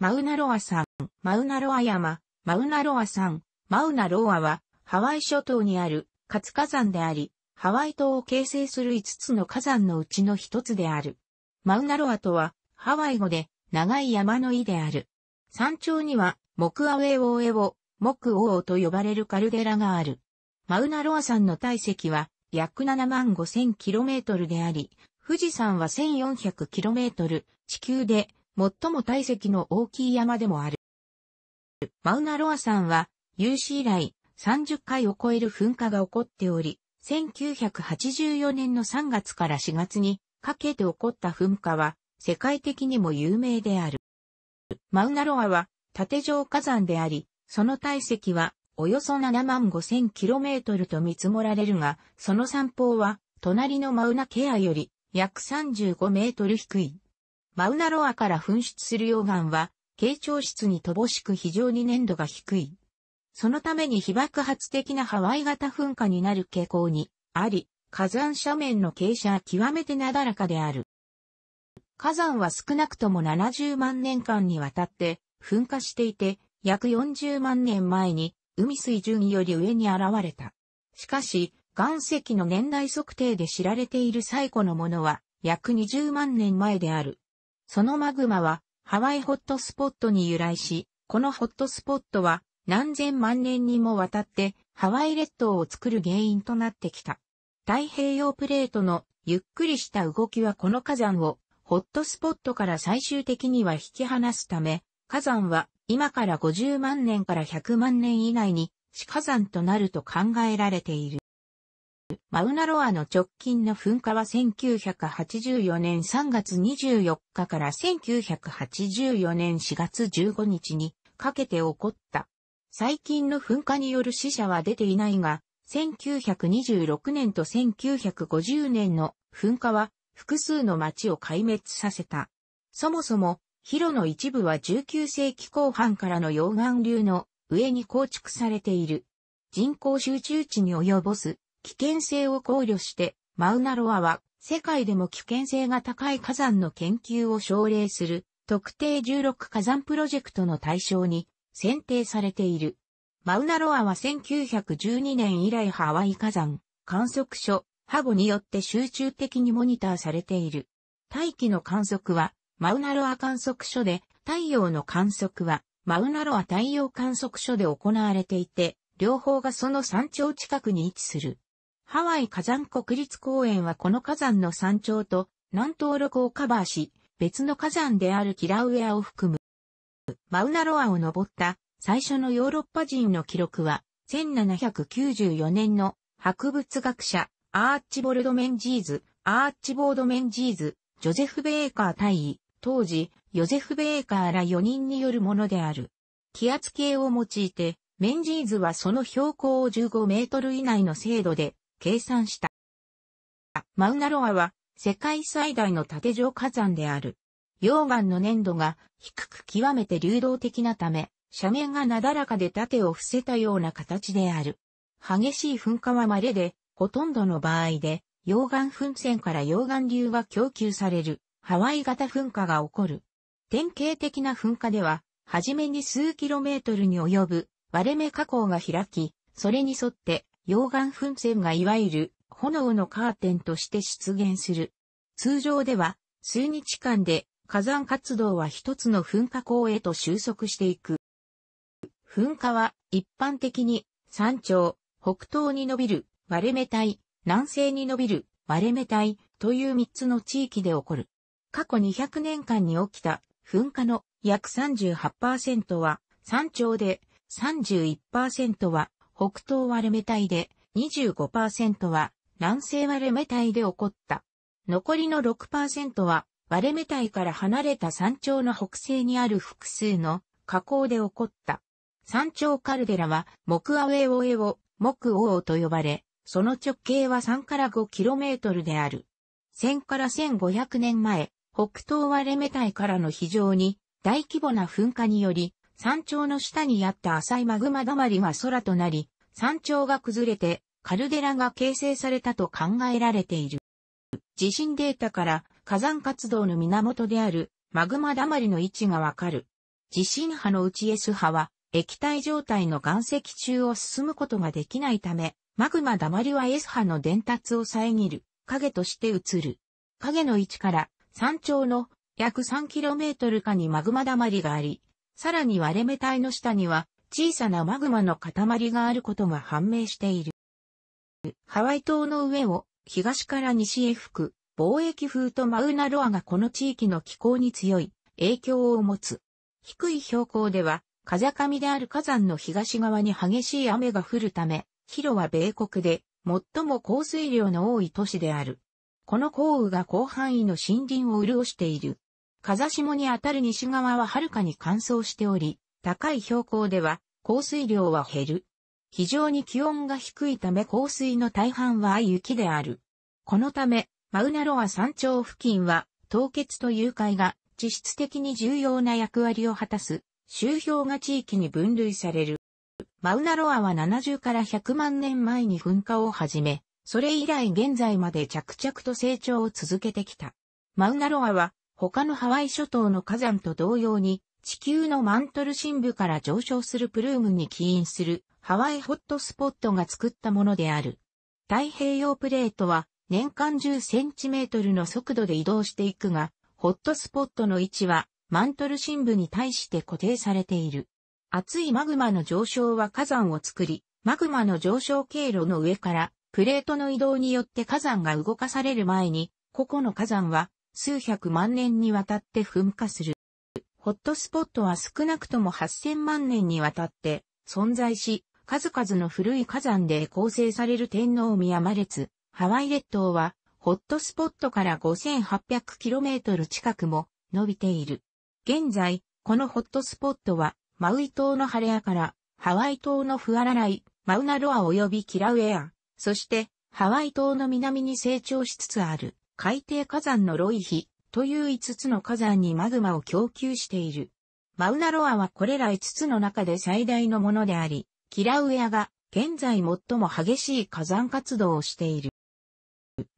マウナロア山、マウナロア山、マウナロア山、マウナロアは、ハワイ諸島にある活火山であり、ハワイ島を形成する5つの火山のうちの1つである。マウナロアとは、ハワイ語で、長い山の意である。山頂には、モクアウェオエオ、モクオオと呼ばれるカルデラがある。マウナロア山の体積は、約7万 5000km であり、富士山は 1400km、地球で最も体積の大きい山でもある。マウナロア山は、有史以来30回を超える噴火が起こっており、1984年の3月から4月にかけて起こった噴火は、世界的にも有名である。マウナロアは、縦状火山であり、その体積は、およそ7万5ロメートルと見積もられるが、その山峰は、隣のマウナケアより、約35メートル低い。マウナロアから噴出する溶岩は、傾聴室に乏しく非常に粘度が低い。そのために被爆発的なハワイ型噴火になる傾向にあり、火山斜面の傾斜は極めてなだらかである。火山は少なくとも70万年間にわたって噴火していて、約40万年前に海水準より上に現れた。しかし、岩石の年代測定で知られている最古のものは約20万年前である。そのマグマはハワイホットスポットに由来し、このホットスポットは何千万年にもわたってハワイ列島を作る原因となってきた。太平洋プレートのゆっくりした動きはこの火山をホットスポットから最終的には引き離すため、火山は今から50万年から100万年以内に死火山となると考えられている。マウナロアの直近の噴火は1984年3月24日から1984年4月15日にかけて起こった。最近の噴火による死者は出ていないが、1926年と1950年の噴火は複数の町を壊滅させた。そもそも、ヒロの一部は19世紀後半からの溶岩流の上に構築されている。人口集中地に及ぼす危険性を考慮して、マウナロアは世界でも危険性が高い火山の研究を奨励する特定16火山プロジェクトの対象に選定されている。マウナロアは1912年以来ハワイ火山観測所ハゴによって集中的にモニターされている。大気の観測はマウナロア観測所で太陽の観測はマウナロア太陽観測所で行われていて、両方がその山頂近くに位置する。ハワイ火山国立公園はこの火山の山頂と南東麓をカバーし、別の火山であるキラウエアを含む。マウナロアを登った最初のヨーロッパ人の記録は、1794年の博物学者、アーチボルド・メンジーズ、アーチボード・メンジーズ、ジョゼフ・ベーカー大尉、当時、ヨゼフ・ベーカーら4人によるものである。気圧計を用いて、メンジーズはその標高を15メートル以内の精度で計算した。マウナロアは世界最大の縦状火山である。溶岩の粘土が低く極めて流動的なため、斜面がなだらかで縦を伏せたような形である。激しい噴火は稀で、ほとんどの場合で、溶岩噴泉から溶岩流が供給される、ハワイ型噴火が起こる。典型的な噴火では、はじめに数キロメートルに及ぶ割れ目加工が開き、それに沿って溶岩噴泉がいわゆる炎のカーテンとして出現する。通常では数日間で火山活動は一つの噴火口へと収束していく。噴火は一般的に山頂、北東に伸びる割れ目帯、南西に伸びる割れ目帯という3つの地域で起こる。過去200年間に起きた噴火の約38%は山頂で、31%は北東割れ目帯で、25%は南西割れ目帯で起こった。残りの6%は割れ目帯から離れた山頂の北西にある複数の河口で起こった。山頂カルデラは木アウェオエオ、木オオと呼ばれ、その直径は3から 5km である。1000から1500年前、北東割れ目帯からの非常に大規模な噴火により、山頂の下にあった浅いマグマだまりは空となり、山頂が崩れてカルデラが形成されたと考えられている。地震データから火山活動の源であるマグマだまりの位置がわかる。地震波のうち S 波は液体状態の岩石中を進むことができないため、マグマだまりは S 波の伝達を遮る影として映る。影の位置から山頂の約 3km 下にマグマだまりがあり、さらに割れ目帯の下には小さなマグマの塊があることが判明している。ハワイ島の上を東から西へ吹く貿易風とマウナロアがこの地域の気候に強い影響を持つ。低い標高では風上である火山の東側に激しい雨が降るため、広は米国で最も降水量の多い都市である。この降雨が広範囲の森林を潤している。風下にあたる西側ははるかに乾燥しており、高い標高では降水量は減る。非常に気温が低いため降水の大半は雪である。このため、マウナロア山頂付近は凍結と融解が地質的に重要な役割を果たす周氷が地域に分類される。マウナロアは70から100万年前に噴火を始め、それ以来現在まで着々と成長を続けてきた。マウナロアは他のハワイ諸島の火山と同様に地球のマントル深部から上昇するプルームに起因するハワイホットスポットが作ったものである。太平洋プレートは年間10センチメートルの速度で移動していくが、ホットスポットの位置はマントル深部に対して固定されている。熱いマグマの上昇は火山を作り、マグマの上昇経路の上からプレートの移動によって火山が動かされる前に、個々の火山は数百万年にわたって噴火する。ホットスポットは少なくとも8000万年にわたって存在し、数々の古い火山で構成される天皇宮まれつハワイ列島は、ホットスポットから 5800km 近くも伸びている。現在、このホットスポットは、マウイ島のハレアから、ハワイ島のフアラライ、マウナロア及びキラウエア、そして、ハワイ島の南に成長しつつある、海底火山のロイヒ、という5つの火山にマグマを供給している。マウナロアはこれら5つの中で最大のものであり、キラウエアが現在最も激しい火山活動をしている。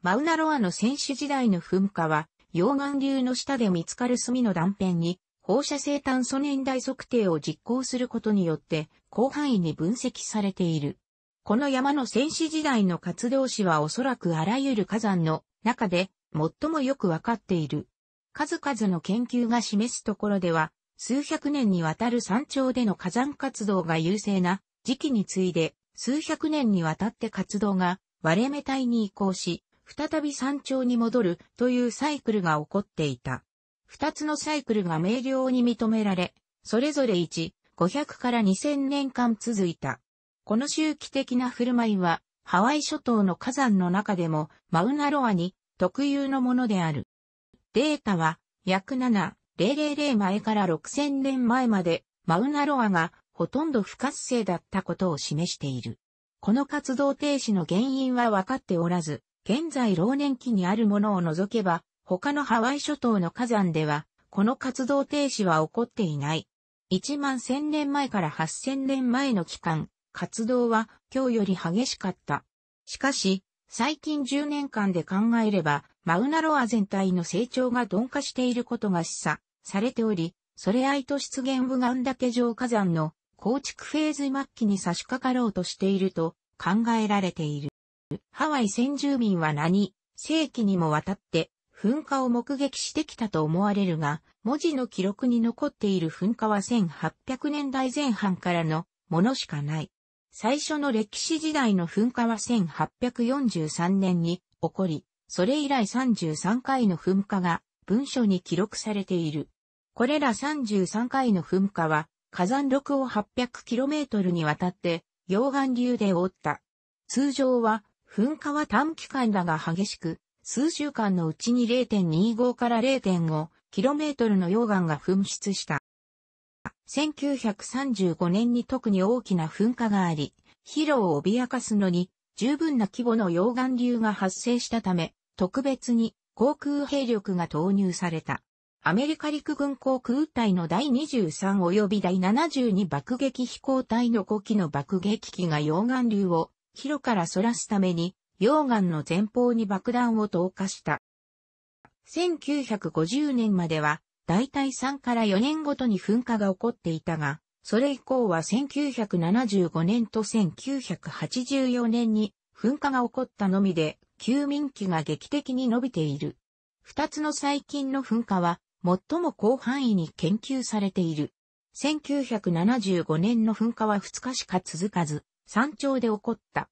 マウナロアの戦士時代の噴火は、溶岩流の下で見つかる炭の断片に放射性炭素年代測定を実行することによって広範囲に分析されている。この山の戦士時代の活動史はおそらくあらゆる火山の中で最もよくわかっている。数々の研究が示すところでは、数百年にわたる山頂での火山活動が優勢な時期に次いで、数百年にわたって活動が割れ目帯に移行し、再び山頂に戻るというサイクルが起こっていた。二つのサイクルが明瞭に認められ、それぞれ1、500から2000年間続いた。この周期的な振る舞いは、ハワイ諸島の火山の中でもマウナロアに特有のものである。データは約7000前から6000年前までマウナロアがほとんど不活性だったことを示している。この活動停止の原因は分かっておらず、現在老年期にあるものを除けば、他のハワイ諸島の火山では、この活動停止は起こっていない。1万1000年前から8000年前の期間、活動は今日より激しかった。しかし、最近10年間で考えれば、マウナロア全体の成長が鈍化していることが示唆されており、それ愛と出現部岸岳上火山の構築フェーズ末期に差し掛かろうとしていると考えられている。ハワイ先住民は何世紀にもわたって噴火を目撃してきたと思われるが、文字の記録に残っている噴火は1800年代前半からのものしかない。最初の歴史時代の噴火は1843年に起こり、それ以来33回の噴火が文書に記録されている。これら33回の噴火は火山録を 800km にわたって溶岩流で覆った。通常は噴火は短期間だが激しく、数週間のうちに0.25から 0.5km の溶岩が噴出した。1935年に特に大きな噴火があり、疲労を脅かすのに十分な規模の溶岩流が発生したため、特別に航空兵力が投入された。アメリカ陸軍航空隊の第23及び第72爆撃飛行隊の5機の爆撃機が溶岩流を広から反らすために溶岩の前方に爆弾を投下した。1950年までは大体3から4年ごとに噴火が起こっていたが、それ以降は1975年と1984年に噴火が起こったのみで、休眠期が劇的に伸びている。二つの最近の噴火は、最も広範囲に研究されている。1975年の噴火は2日しか続かず、山頂で起こった。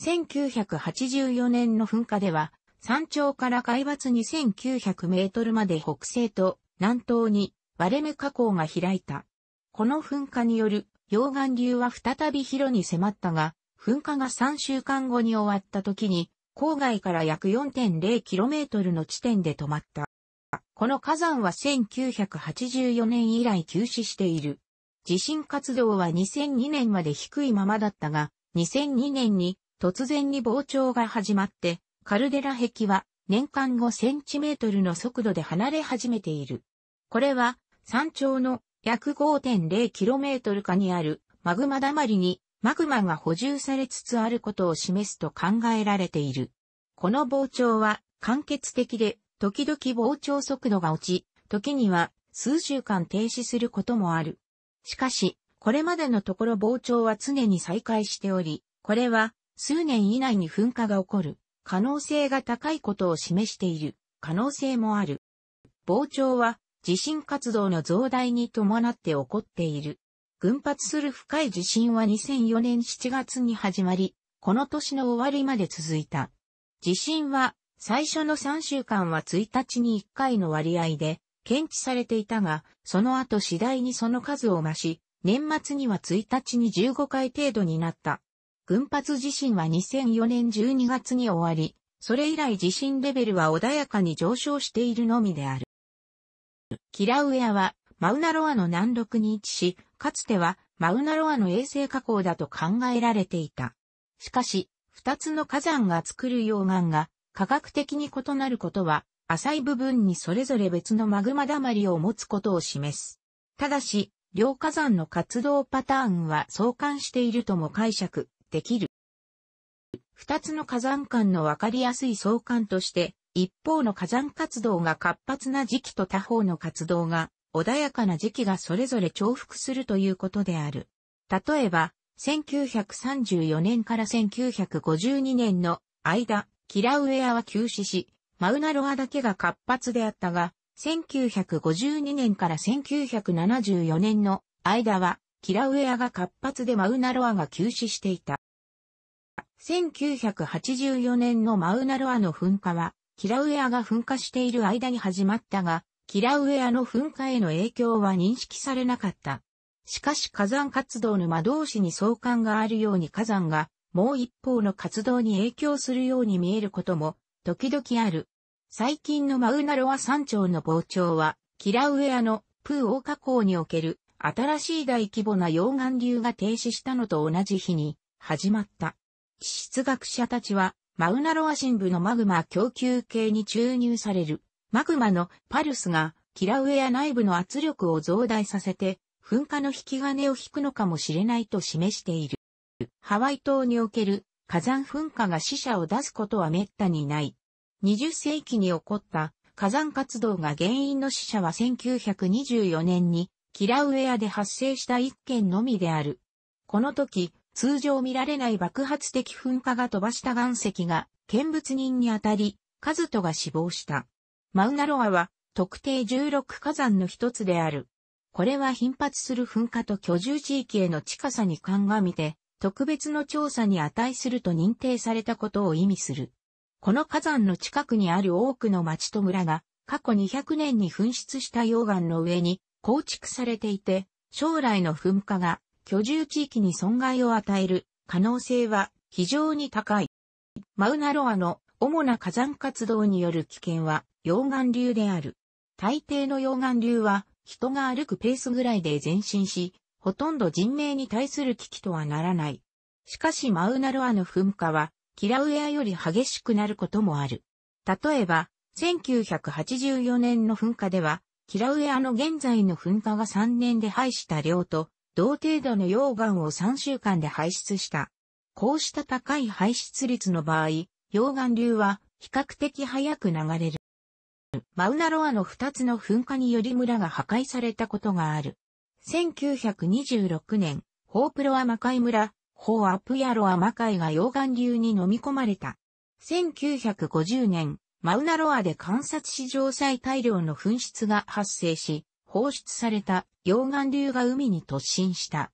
1984年の噴火では、山頂から海抜2900メートルまで北西と南東に割れ目火口が開いた。この噴火による溶岩流は再び広に迫ったが、噴火が3週間後に終わった時に、郊外から約 4.0km の地点で止まった。この火山は1984年以来休止している。地震活動は2002年まで低いままだったが、2002年に突然に膨張が始まって、カルデラ壁は年間5センチメートルの速度で離れ始めている。これは山頂の約 5.0km 下にあるマグマだまりにマグマが補充されつつあることを示すと考えられている。この膨張は間欠的で時々膨張速度が落ち、時には数週間停止することもある。しかし、これまでのところ膨張は常に再開しており、これは数年以内に噴火が起こる可能性が高いことを示している可能性もある。膨張は地震活動の増大に伴って起こっている。群発する深い地震は2004年7月に始まり、この年の終わりまで続いた。地震は最初の3週間は1日に1回の割合で検知されていたが、その後次第にその数を増し、年末には1日に15回程度になった。群発地震は2004年12月に終わり、それ以来地震レベルは穏やかに上昇しているのみである。キラウエアは、マウナロアの南麓に位置し、かつては、マウナロアの衛星火口だと考えられていた。しかし、二つの火山が作る溶岩が、科学的に異なることは、浅い部分にそれぞれ別のマグマだまりを持つことを示す。ただし、両火山の活動パターンは相関しているとも解釈できる。二つの火山間のわかりやすい相関として、一方の火山活動が活発な時期と他方の活動が穏やかな時期がそれぞれ重複するということである。例えば、1934年から1952年の間、キラウエアは休止し、マウナロアだけが活発であったが、1952年から1974年の間は、キラウエアが活発でマウナロアが休止していた。1984年のマウナロアの噴火は、キラウエアが噴火している間に始まったが、キラウエアの噴火への影響は認識されなかった。しかし火山活動の魔導士に相関があるように火山が、もう一方の活動に影響するように見えることも、時々ある。最近のマウナロア山頂の膨張は、キラウエアのプーオカ港における新しい大規模な溶岩流が停止したのと同じ日に始まった。地質学者たちはマウナロア深部のマグマ供給系に注入される。マグマのパルスがキラウエア内部の圧力を増大させて、噴火の引き金を引くのかもしれないと示している。ハワイ島における火山噴火が死者を出すことは滅多にない。20世紀に起こった火山活動が原因の死者は1924年にキラウエアで発生した一件のみである。この時、通常見られない爆発的噴火が飛ばした岩石が見物人に当たり、カズトが死亡した。マウナロアは特定16火山の一つである。これは頻発する噴火と居住地域への近さに鑑みて、特別の調査に値すると認定されたことを意味する。この火山の近くにある多くの町と村が、過去200年に噴出した溶岩の上に構築されていて、将来の噴火が居住地域に損害を与える可能性は非常に高い。マウナロアの主な火山活動による危険は溶岩流である。大抵の溶岩流は人が歩くペースぐらいで前進し、ほとんど人命に対する危機とはならない。しかしマウナロアの噴火はキラウエアより激しくなることもある。例えば、1984年の噴火では、キラウエアの現在の噴火が3年で排した量と同程度の溶岩を3週間で排出した。こうした高い排出率の場合、溶岩流は比較的早く流れる。マウナロアの2つの噴火により村が破壊されたことがある。1926年、ホープロアマカイ村、ホーアプヤロアマカイが溶岩流に飲み込まれた。1950年、マウナロアで観察史上最大量の噴出が発生し、放出された溶岩流が海に突進した。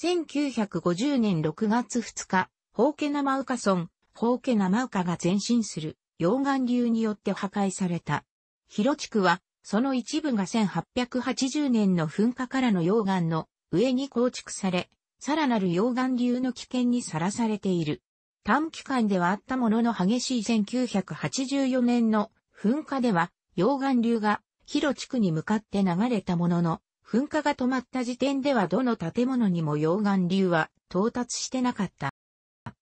1950年6月2日、ホーケナマウカ村、ホーケナマウカが前進する溶岩流によって破壊された。広地区は、その一部が1880年の噴火からの溶岩の上に構築され、さらなる溶岩流の危険にさらされている。短期間ではあったものの激しい1984年の噴火では溶岩流が広地区に向かって流れたものの、噴火が止まった時点ではどの建物にも溶岩流は到達してなかった。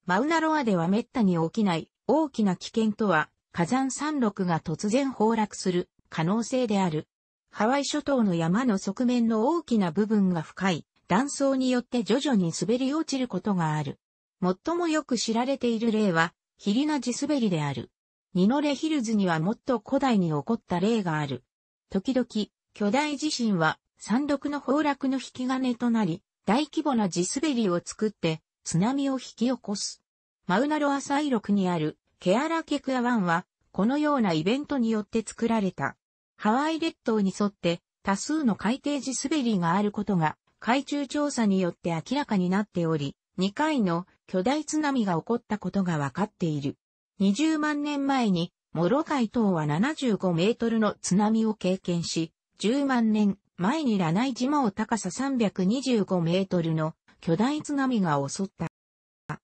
マウナロアでは滅多に起きない大きな危険とは火山山麓が突然崩落する可能性である。ハワイ諸島の山の側面の大きな部分が深い断層によって徐々に滑り落ちることがある。最もよく知られている例はヒリナ地滑りである。ニノレヒルズにはもっと古代に起こった例がある。時々、巨大地震は山麓の崩落の引き金となり、大規模な地滑りを作って津波を引き起こす。マウナロアロクにあるケアラケクア湾は、このようなイベントによって作られた。ハワイ列島に沿って多数の海底地滑りがあることが海中調査によって明らかになっており、2回の巨大津波が起こったことが分かっている。20万年前にモロカイ島は75メートルの津波を経験し、10万年前にラナイ島を高さ325メートルの巨大津波が襲った。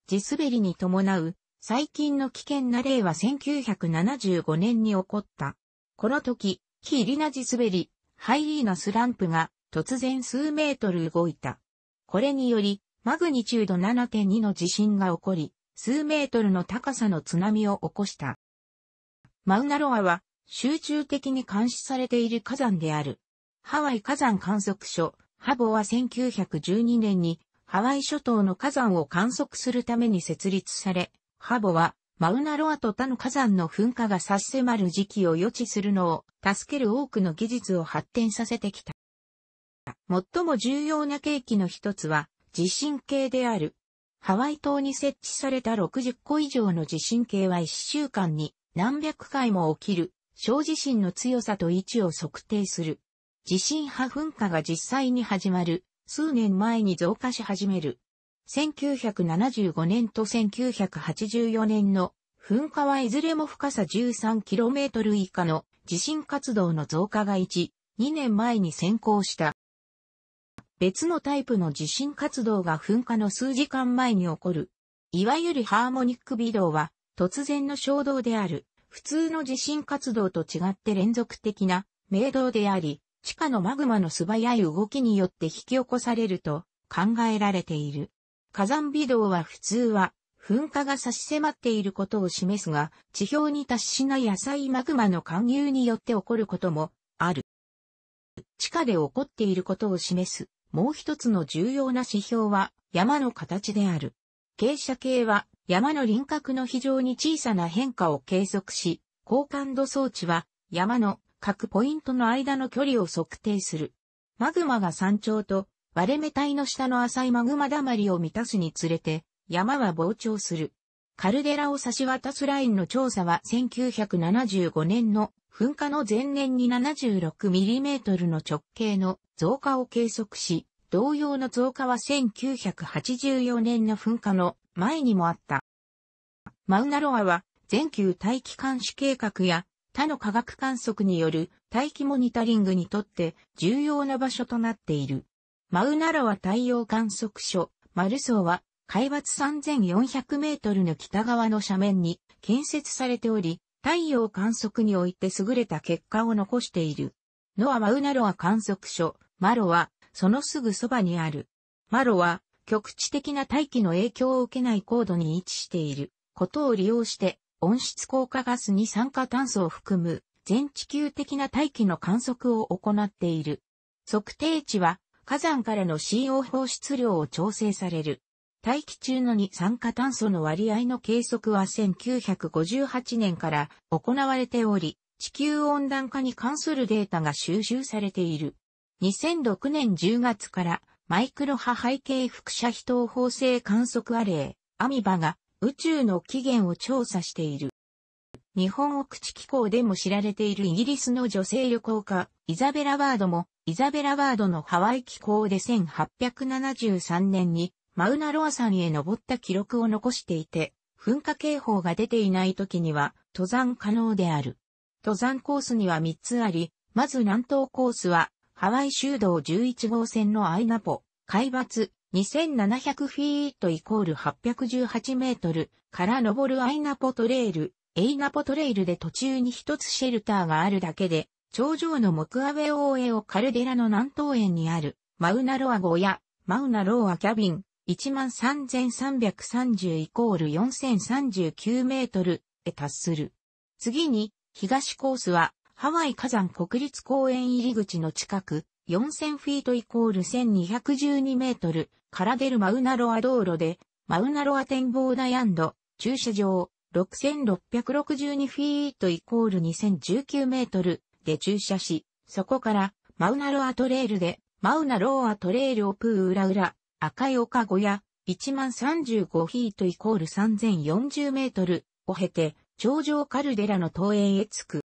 地滑りに伴う最近の危険な例は1975年に起こった。この時、キーリナ地滑り、ハイリーナスランプが突然数メートル動いた。これにより、マグニチュード7.2の地震が起こり、数メートルの高さの津波を起こした。マウナロアは集中的に監視されている火山である。ハワイ火山観測所、ハボは1912年にハワイ諸島の火山を観測するために設立され、ハボはマウナロアと他の火山の噴火が差し迫る時期を予知するのを助ける多くの技術を発展させてきた。最も重要な契機の一つは地震計である。ハワイ島に設置された60個以上の地震計は1週間に何百回も起きる小地震の強さと位置を測定する。地震波噴火が実際に始まる数年前に増加し始める。1975年と1984年の噴火はいずれも深さ 13km 以下の地震活動の増加が1、2年前に先行した。別のタイプの地震活動が噴火の数時間前に起こる。いわゆるハーモニック微動は突然の衝動である。普通の地震活動と違って連続的な明動であり、地下のマグマの素早い動きによって引き起こされると考えられている。火山微動は普通は噴火が差し迫っていることを示すが、地表に達しない野菜マグマの貫入によって起こることもある。地下で起こっていることを示すもう一つの重要な指標は山の形である。傾斜形は山の輪郭の非常に小さな変化を計測し、高感度装置は山の各ポイントの間の距離を測定する。マグマが山頂と割れ目体の下の浅いマグマだまりを満たすにつれて山は膨張する。カルデラを差し渡すラインの調査は1975年の噴火の前年に 76mm の直径の増加を計測し、同様の増加は1984年の噴火の前にもあった。マウナロアは、全球大気監視計画や他の科学観測による大気モニタリングにとって重要な場所となっている。マウナロア太陽観測所、マルソーは、海抜3400メートルの北側の斜面に建設されており、太陽観測において優れた結果を残している。ノア・マウナロア観測所、マロは、そのすぐそばにある。マロは、局地的な大気の影響を受けない高度に位置していることを利用して、温室効果ガスに酸化炭素を含む全地球的な大気の観測を行っている。測定値は火山からの CO 放出量を調整される。大気中の二酸化炭素の割合の計測は1958年から行われており、地球温暖化に関するデータが収集されている。2006年10月からマイクロ波背景副射非等方性観測アレー、アミバが宇宙の起源を調査している。日本奥地機構でも知られているイギリスの女性旅行家、イザベラ・ワードも、イザベラ・ワードのハワイ機構で1873年に、マウナロア山へ登った記録を残していて、噴火警報が出ていない時には、登山可能である。登山コースには3つあり、まず南東コースはハワイ州道11号線のアイナポ、海抜2700フィートイコール818メートルから登るアイナポトレイル、エイナポトレイルで途中に一つシェルターがあるだけで、頂上の木アウェオーエオカルデラの南東園にある、マウナロア号や、マウナロアキャビン、13,330イコール4039メートルへ達する。次に、東コースは、ハワイ火山国立公園入り口の近く、4000フィートイコール1212メートルから出るマウナロア道路で、マウナロア展望台駐車場6662フィートイコール2019メートルで駐車し、そこからマウナロアトレイルで、マウナロアトレイルオプーウラウラ、赤い丘小屋、1035フィートイコール3040メートルを経て、頂上カルデラの東園へ着く。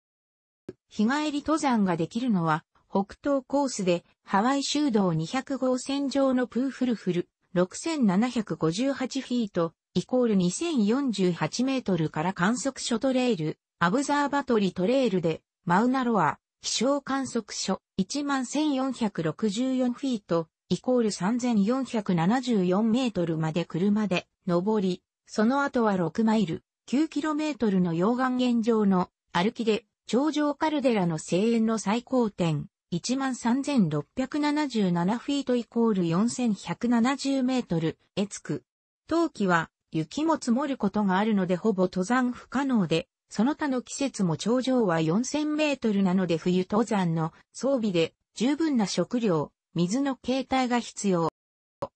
日帰り登山ができるのは、北東コースで、ハワイ州道200号線上のプーフルフル、6758フィート、イコール2048メートルから観測所トレイル、アブザーバトリトレイルで、マウナロア、気象観測所、11464フィート、イコール3474メートルまで車で、登り、その後は6マイル、9キロメートルの溶岩現状の、歩きで、頂上カルデラの声援の最高点、13,677フィートイコール4,170メートルへつく。冬季は雪も積もることがあるのでほぼ登山不可能で、その他の季節も頂上は4000メートルなので冬登山の装備で十分な食料、水の携帯が必要。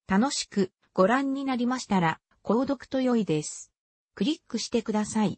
楽しくご覧になりましたら、購読と良いです。クリックしてください。